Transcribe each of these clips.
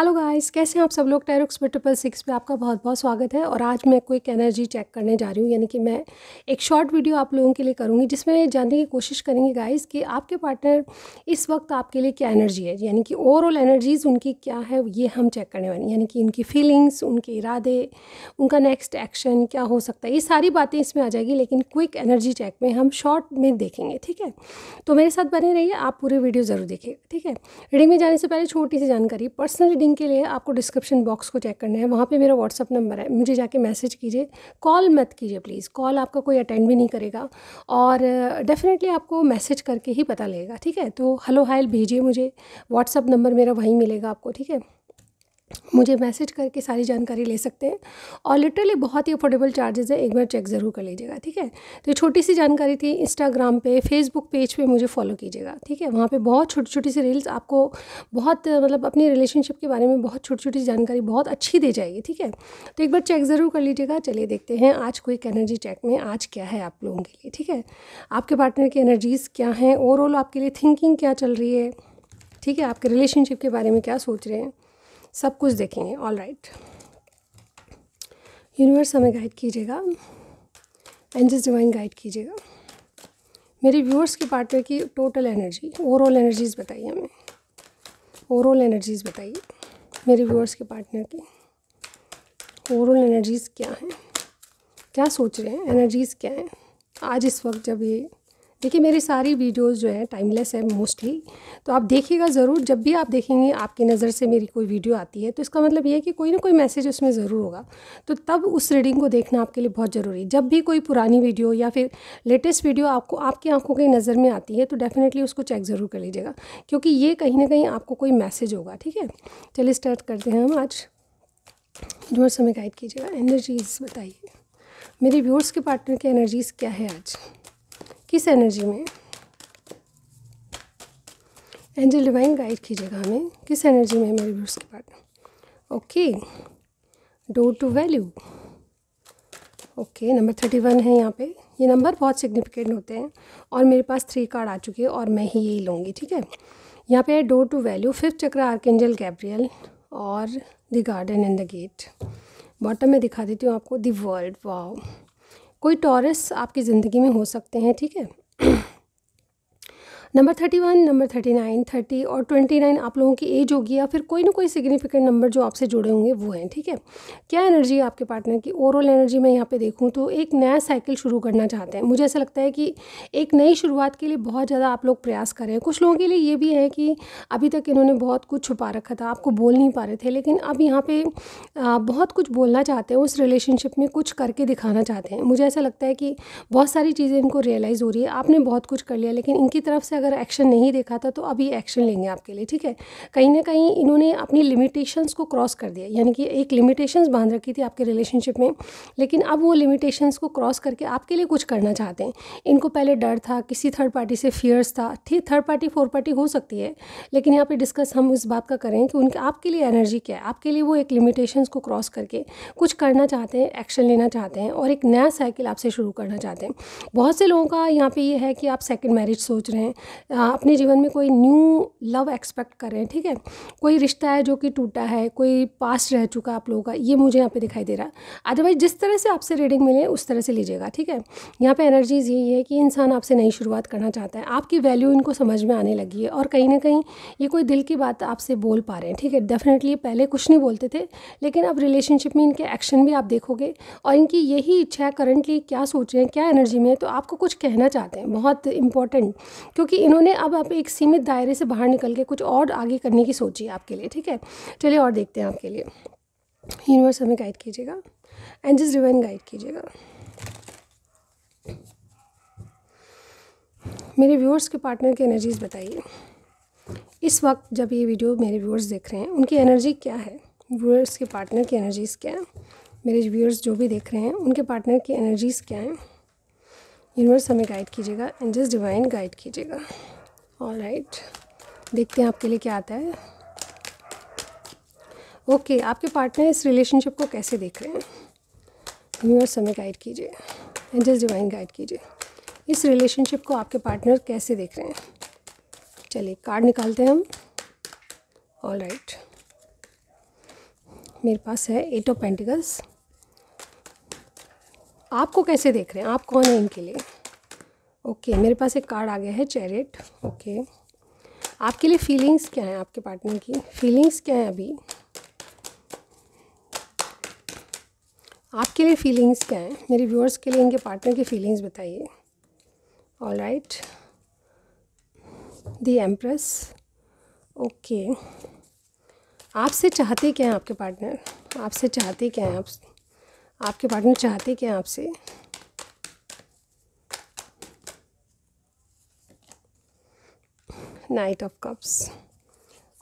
Hello guys कैसे हैं आप सब लोग टैरोक्स पर ट्रिपल सिक्स पे आपका बहुत बहुत स्वागत है और आज मैं क्विक एनर्जी चेक करने जा रही हूँ यानी कि मैं एक शॉर्ट वीडियो आप लोगों के लिए करूँगी जिसमें जानने की कोशिश करेंगे गाइस कि आपके पार्टनर इस वक्त आपके लिए क्या एनर्जी है यानी कि ओवरऑल एनर्जीज़ उनकी क्या है ये हम चेक करने वाले यानी कि उनकी फीलिंग्स उनके इरादे उनका नेक्स्ट एक्शन क्या हो सकता है ये सारी बातें इसमें आ जाएगी लेकिन क्विक एनर्जी चेक में हम शॉर्ट में देखेंगे ठीक है तो मेरे साथ बने रहिए आप पूरे वीडियो ज़रूर देखिएगा ठीक है रीडिंग में जाने से पहले छोटी सी जानकारी पर्सनल रीडिंग बुकिंग के लिए आपको डिस्क्रिप्शन बॉक्स को चेक करना है वहाँ पे मेरा व्हाट्सअप नंबर है मुझे जाके मैसेज कीजिए कॉल मत कीजिए प्लीज़ कॉल आपका कोई अटेंड भी नहीं करेगा और डेफ़िनेटली आपको मैसेज करके ही पता लगेगा ठीक है तो हेलो हाइल भेजिए मुझे व्हाट्सअप नंबर मेरा वहीं मिलेगा आपको ठीक है मुझे मैसेज करके सारी जानकारी ले सकते हैं और लिटरली बहुत ही अफोर्डेबल चार्जेस है एक बार चेक ज़रूर कर लीजिएगा ठीक है तो ये छोटी सी जानकारी थी इंस्टाग्राम पे फेसबुक पेज पे मुझे फॉलो कीजिएगा ठीक है वहाँ पे बहुत छोटी छोटी सी रील्स आपको बहुत मतलब अपनी रिलेशनशिप के बारे में बहुत छोटी छोटी जानकारी बहुत अच्छी दे जाएगी ठीक है तो एक बार चेक ज़रूर कर लीजिएगा चलिए देखते हैं आज कोई एनर्जी चेक में आज क्या है आप लोगों के लिए ठीक है आपके पार्टनर की एनर्जीज़ क्या हैं ओवरऑल आपके लिए थिंकिंग क्या चल रही है ठीक है आपके रिलेशनशिप के बारे में क्या सोच रहे हैं सब कुछ देखेंगे ऑल राइट यूनिवर्स हमें गाइड कीजिएगा एंजल्स डिवाइन गाइड कीजिएगा मेरे व्यूअर्स के पार्टनर की टोटल एनर्जी ओवरऑल एनर्जीज़ बताइए हमें ओवरऑल एनर्जीज़ बताइए मेरे व्यूअर्स के पार्टनर की ओवरऑल एनर्जीज़ क्या हैं क्या सोच रहे हैं एनर्जीज़ क्या हैं आज इस वक्त जब ये देखिए मेरी सारी वीडियोस जो है टाइमलेस है मोस्टली तो आप देखिएगा ज़रूर जब भी आप देखेंगे आपकी नज़र से मेरी कोई वीडियो आती है तो इसका मतलब ये है कि कोई ना कोई मैसेज उसमें ज़रूर होगा तो तब उस रीडिंग को देखना आपके लिए बहुत ज़रूरी है जब भी कोई पुरानी वीडियो या फिर लेटेस्ट वीडियो आपको आपकी आंखों की नज़र में आती है तो डेफ़िनेटली उसको चेक ज़रूर कर लीजिएगा क्योंकि ये कहीं ना कहीं आपको कोई मैसेज होगा ठीक है चलिए स्टार्ट करते हैं हम आज जो समय गाइड कीजिएगा एनर्जीज़ बताइए मेरे व्यूअर्स के पार्टनर की एनर्जीज़ क्या है आज किस एनर्जी में एंजल डिवाइन गाइड कीजिएगा हमें किस एनर्जी में मेरे व्यूर्स के बाद okay door to value okay number thirty one है यहाँ पे ये नंबर बहुत सिग्निफिकेंट होते हैं और मेरे पास थ्री कार्ड आ चुके हैं और मैं ही यही लूँगी ठीक है यहाँ पे है door to value fifth chakra archangel Gabriel और the garden and the gate bottom में दिखा देती हूँ आपको दी वर्ल्ड वाओ कोई टॉरस आपकी ज़िंदगी में हो सकते हैं ठीक है number thirty one number thirty nine thirty और ट्वेंटी नाइन आप लोगों की एज होगी या फिर कोई ना कोई सिग्निफिकेंट नंबर जो आपसे जुड़े होंगे वो हैं ठीक है क्या एनर्जी है आपके पार्टनर की ओवरऑल एनर्जी मैं यहाँ पे देखूँ तो एक नया साइकिल शुरू करना चाहते हैं मुझे ऐसा लगता है कि एक नई शुरुआत के लिए बहुत ज़्यादा आप लोग प्रयास कर रहे हैं कुछ लोगों के लिए ये भी है कि अभी तक इन्होंने बहुत कुछ छुपा रखा था आपको बोल नहीं पा रहे थे लेकिन अब यहाँ पर बहुत कुछ बोलना चाहते हैं उस रिलेशनशिप में कुछ करके दिखाना चाहते हैं मुझे ऐसा लगता है कि बहुत सारी चीज़ें इनको रियलाइज़ हो रही है आपने बहुत कुछ कर लिया लेकिन इनकी तरफ से अगर एक्शन नहीं देखा था तो अभी एक्शन लेंगे आपके लिए ठीक है कहीं ना कहीं इन्होंने अपनी लिमिटेशंस को क्रॉस कर दिया यानी कि एक लिमिटेशंस बांध रखी थी आपके रिलेशनशिप में लेकिन अब वो लिमिटेशंस को क्रॉस करके आपके लिए कुछ करना चाहते हैं इनको पहले डर था किसी थर्ड पार्टी से फियर्स था ठीक थर्ड पार्टी फोर्थ पार्टी हो सकती है लेकिन यहाँ पर डिस्कस हम इस बात का करें कि उनके आपके लिए एनर्जी क्या है आपके लिए वो एक लिमिटेशंस को क्रॉस करके कुछ करना चाहते हैं एक्शन लेना चाहते हैं और एक नया साइकिल आपसे शुरू करना चाहते हैं बहुत से लोगों का यहाँ पर ये यह है कि आप सेकेंड मैरिज सोच रहे हैं अपने जीवन में कोई न्यू लव एक्सपेक्ट कर रहे हैं ठीक है कोई रिश्ता है जो कि टूटा है कोई पास्ट रह चुका आप लोगों का ये मुझे यहाँ पे दिखाई दे रहा है अदरवाइज जिस तरह से आपसे रीडिंग मिले उस तरह से लीजिएगा ठीक है यहाँ पे एनर्जीज यही है कि इंसान आपसे नई शुरुआत करना चाहता है आपकी वैल्यू इनको समझ में आने लगी है और कहीं ना कहीं ये कोई दिल की बात आपसे बोल पा रहे हैं ठीक है डेफिनेटली पहले कुछ नहीं बोलते थे लेकिन अब रिलेशनशिप में इनके एक्शन भी आप देखोगे और इनकी यही इच्छा है करंटली क्या सोच रहे हैं क्या एनर्जी में है तो आपको कुछ कहना चाहते हैं बहुत इंपॉर्टेंट क्योंकि इन्होंने अब आप एक सीमित दायरे से बाहर निकल के कुछ और आगे करने की सोची आपके लिए ठीक है चलिए और देखते हैं आपके लिए यूनिवर्स हमें गाइड कीजिएगा एंड जिस डिवाइन गाइड कीजिएगा मेरे व्यूअर्स के पार्टनर की एनर्जीज बताइए इस वक्त जब ये वीडियो मेरे व्यूअर्स देख रहे हैं उनकी एनर्जी क्या है व्यूअर्स के पार्टनर की एनर्जीज़ क्या है मेरे व्यूअर्स जो भी देख रहे हैं उनके पार्टनर की एनर्जीज़ क्या हैं यूनिवर्स हमें गाइड कीजिएगा एंड जस्ट डिवाइन गाइड कीजिएगा ऑल राइट देखते हैं आपके लिए क्या आता है ओके okay, आपके पार्टनर इस रिलेशनशिप को कैसे देख रहे हैं यूनिवर्स हमें गाइड कीजिए एंड जस्ट डिवाइन गाइड कीजिए इस रिलेशनशिप को आपके पार्टनर कैसे देख रहे हैं चलिए कार्ड निकालते हैं हम ऑल राइट right. मेरे पास है एट ऑफ पेंटिकल्स आपको कैसे देख रहे हैं आप कौन हैं इनके लिए ओके मेरे पास एक कार्ड आ गया है चैरिट ओके आपके लिए फीलिंग्स क्या हैं आपके पार्टनर की फीलिंग्स क्या हैं अभी आपके लिए फीलिंग्स क्या हैं मेरे व्यूअर्स के लिए इनके पार्टनर की फीलिंग्स बताइए all right the empress okay आपसे चाहते क्या हैं आपके पार्टनर आपसे चाहते क्या हैं आप आपके पार्टनर चाहते क्या आपसे knight of cups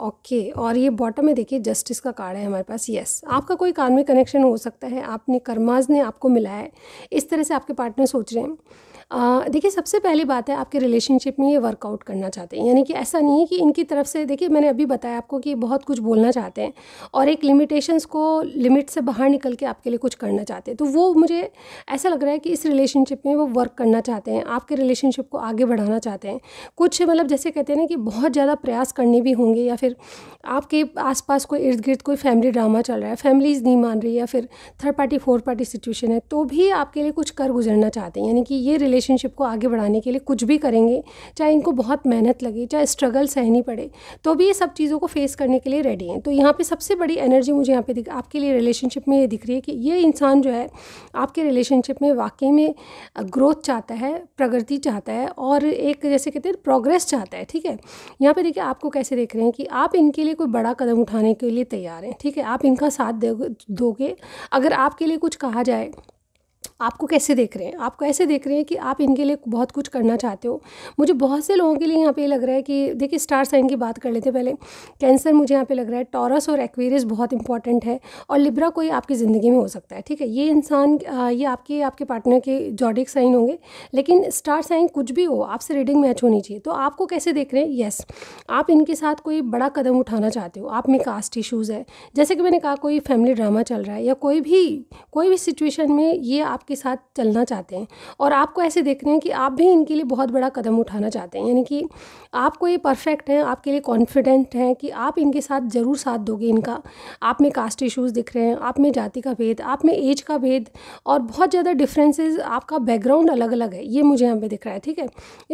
okay okay, और ये बॉटम में देखिए जस्टिस का कार्ड है हमारे पास यस आपका कोई कार्मिक कनेक्शन हो सकता है आपने कर्माज ने आपको मिलाया है इस तरह से आपके पार्टनर सोच रहे हैं देखिए सबसे पहली बात है आपके रिलेशनशिप में ये वर्कआउट करना चाहते हैं यानी कि ऐसा नहीं है कि इनकी तरफ से देखिए मैंने अभी बताया आपको कि बहुत कुछ बोलना चाहते हैं और एक लिमिटेशंस को लिमिट से बाहर निकल के आपके लिए कुछ करना चाहते हैं तो वो मुझे ऐसा लग रहा है कि इस रिलेशनशिप में वो वर्क करना चाहते हैं आपके रिलेशनशिप को आगे बढ़ाना चाहते हैं कुछ मतलब जैसे कहते हैं ना कि बहुत ज़्यादा प्रयास करने भी होंगे या फिर फिर आपके आसपास कोई इर्द गिर्द कोई फैमिली ड्रामा चल रहा है फैमिलीज़ नहीं मान रही या फिर third party fourth party situation है तो भी आपके लिए कुछ कर गुजरना चाहते हैं यानी कि ये रिलेशनशिप को आगे बढ़ाने के लिए कुछ भी करेंगे चाहे इनको बहुत मेहनत लगे चाहे स्ट्रगल सहनी पड़े तो भी ये सब चीज़ों को फेस करने के लिए रेडी हैं तो यहाँ पर सबसे बड़ी एनर्जी मुझे यहाँ पे दिख आपके लिए रिलेशनशिप में ये दिख रही है कि ये इंसान जो है आपके रिलेशनशिप में वाकई में ग्रोथ चाहता है प्रगति चाहता है और एक जैसे कहते हैं प्रोग्रेस चाहता है ठीक है यहाँ पे देखिए आपको कैसे देख रहे हैं कि आप इनके लिए कोई बड़ा कदम उठाने के लिए तैयार हैं ठीक है आप इनका साथ दोगे अगर आपके लिए कुछ कहा जाए आपको कैसे देख रहे हैं आपको ऐसे देख रहे हैं कि आप इनके लिए बहुत कुछ करना चाहते हो मुझे बहुत से लोगों के लिए यहाँ पे लग रहा है कि देखिए स्टार साइन की बात कर लेते हैं पहले कैंसर मुझे यहाँ पे लग रहा है टॉरस और एक्वेरियस बहुत इंपॉर्टेंट है और लिब्रा कोई आपकी ज़िंदगी में हो सकता है ठीक है ये इंसान ये आपके आपके पार्टनर के जॉडिक साइन होंगे लेकिन स्टार साइन कुछ भी हो आपसे रीडिंग मैच होनी चाहिए तो आपको कैसे देख रहे हैं येस आप इनके साथ कोई बड़ा कदम उठाना चाहते हो आप में कास्ट इशूज़ है जैसे कि मैंने कहा कोई फैमिली ड्रामा चल रहा है या कोई भी कोई भी सिचुएशन में ये आप आपके साथ चलना चाहते हैं और आपको ऐसे देख रहे हैं कि आप भी इनके लिए बहुत बड़ा कदम उठाना चाहते हैं यानी कि आपको ये परफेक्ट है आपके लिए कॉन्फिडेंट हैं कि आप इनके साथ ज़रूर साथ दोगे इनका आप में कास्ट इशूज़ दिख रहे हैं आप में जाति का भेद आप में एज का भेद और बहुत ज़्यादा डिफ्रेंसेज आपका बैकग्राउंड अलग अलग है ये मुझे यहाँ पर दिख रहा है ठीक है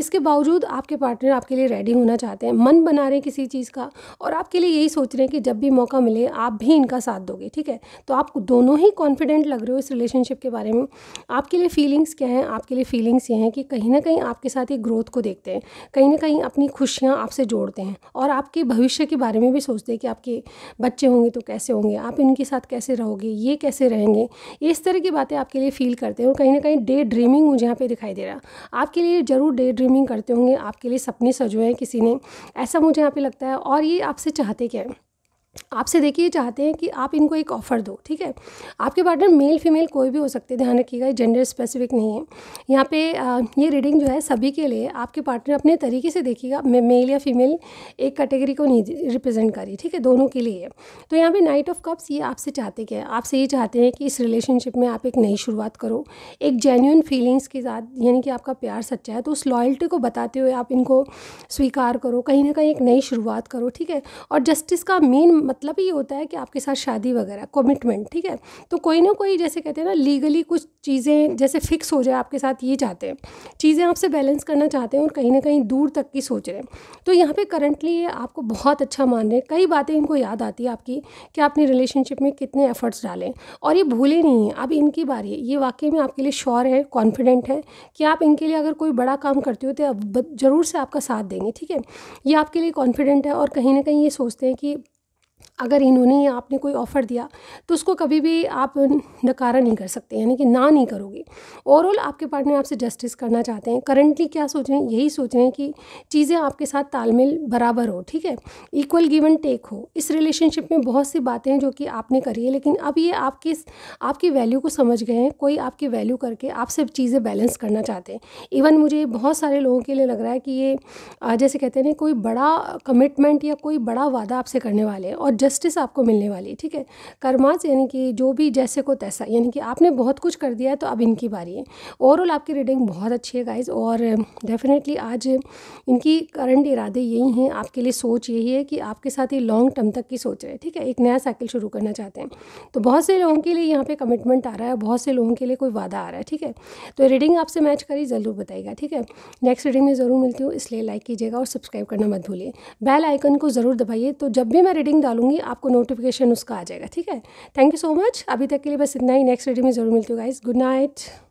इसके बावजूद आपके पार्टनर आपके लिए रेडी होना चाहते हैं मन बना रहे हैं किसी चीज़ का और आपके लिए यही सोच रहे हैं कि जब भी मौका मिले आप भी इनका साथ दोगे ठीक है तो आप दोनों ही कॉन्फिडेंट लग रहे हो इस रिलेशनशिप के बारे में आपके लिए फीलिंग्स क्या हैं आपके लिए फीलिंग्स ये हैं कि कहीं ना कहीं आपके साथ ये ग्रोथ को देखते हैं कहीं ना कहीं अपनी खुशियाँ आपसे जोड़ते हैं और आपके भविष्य के बारे में भी सोचते हैं कि आपके बच्चे होंगे तो कैसे होंगे आप इनके साथ कैसे रहोगे ये कैसे रहेंगे इस तरह की बातें आपके लिए फ़ील करते हैं और कहीं ना कहीं डे ड्रीमिंग मुझे यहाँ पर दिखाई दे रहा आपके लिए ज़रूर डे ड्रीमिंग करते होंगे आपके लिए सपने सजोए हैं किसी ने ऐसा मुझे यहाँ पर लगता है और ये आपसे चाहते क्या है आपसे देखिए चाहते हैं कि आप इनको एक ऑफ़र दो ठीक है आपके पार्टनर मेल फीमेल कोई भी हो सकते हैं ध्यान रखिएगा ये जेंडर स्पेसिफिक नहीं है यहाँ पे ये रीडिंग जो है सभी के लिए आपके पार्टनर अपने तरीके से देखिएगा मेल या फीमेल एक कैटेगरी को नहीं रिप्रेजेंट करी ठीक है दोनों के लिए तो यहाँ पे नाइट ऑफ कप्स ये आपसे चाहते क्या है आपसे ये चाहते हैं कि इस रिलेशनशिप में आप एक नई शुरुआत करो एक जेन्यून फीलिंग्स के साथ यानी कि आपका प्यार सच्चा है तो उस लॉयल्टी को बताते हुए आप इनको स्वीकार करो कहीं ना कहीं एक नई शुरुआत करो ठीक है और जस्टिस का मेन मतलब ही होता है कि आपके साथ शादी वगैरह कमिटमेंट ठीक है तो कोई ना कोई जैसे कहते हैं ना लीगली कुछ चीज़ें जैसे फ़िक्स हो जाए आपके साथ ये चाहते हैं चीज़ें आपसे बैलेंस करना चाहते हैं और कहीं ना कहीं दूर तक की सोच रहे हैं तो यहाँ पर करंटली ये आपको बहुत अच्छा मान रहे हैं कई बातें इनको याद आती है आपकी कि आपने रिलेशनशिप में कितने एफर्ट्स डालें और ये भूले नहीं हैं अब इनकी बारी है ये वाकई में आपके लिए श्योर है कॉन्फिडेंट है कि आप इनके लिए अगर कोई बड़ा काम करते हो तो अब ज़रूर से आपका साथ देंगे ठीक है ये आपके लिए कॉन्फिडेंट है और कहीं ना कहीं ये सोचते हैं कि अगर इन्होंने या आपने कोई ऑफ़र दिया तो उसको कभी भी आप नकारा नहीं कर सकते यानी कि ना नहीं करोगे ओवरऑल आपके पार्टनर आपसे जस्टिस करना चाहते हैं करंटली क्या सोच रहे हैं यही सोच रहे हैं कि चीज़ें आपके साथ तालमेल बराबर हो ठीक है इक्वल गिव एंड टेक हो इस रिलेशनशिप में बहुत सी बातें हैं जो कि आपने करी है लेकिन अब ये आपके आपकी वैल्यू को समझ गए हैं कोई आपकी वैल्यू करके आपसे चीज़ें बैलेंस करना चाहते हैं इवन मुझे बहुत सारे लोगों के लिए लग रहा है कि ये जैसे कहते हैं ना कोई बड़ा कमिटमेंट या कोई बड़ा वादा आपसे करने वाले हैं और जस्टिस आपको मिलने वाली है ठीक है कर्माज यानी कि जो भी जैसे को तैसा यानी कि आपने बहुत कुछ कर दिया है तो अब इनकी बारी है ओवरऑल आपकी रीडिंग बहुत अच्छी है गाइज और डेफिनेटली आज इनकी करंट इरादे यही हैं आपके लिए सोच यही है कि आपके साथ ये लॉन्ग टर्म तक की सोच रहे हैं ठीक है एक नया साइकिल शुरू करना चाहते हैं तो बहुत से लोगों के लिए यहाँ पे कमिटमेंट आ रहा है बहुत से लोगों के लिए कोई वादा आ रहा है ठीक है तो रीडिंग आपसे मैच करी ज़रूर बताएगा ठीक है नेक्स्ट रीडिंग में ज़रूर मिलती हूँ इसलिए लाइक कीजिएगा और सब्सक्राइब करना मत भूलिए बेल आइकन को ज़रूर दबाइए तो जब भी मैं रीडिंग डालूंगी आपको नोटिफिकेशन उसका आ जाएगा ठीक है थैंक यू सो मच अभी तक के लिए बस इतना ही नेक्स्ट वीडियो में ज़रूर मिलती हूँ गाइज गुड नाइट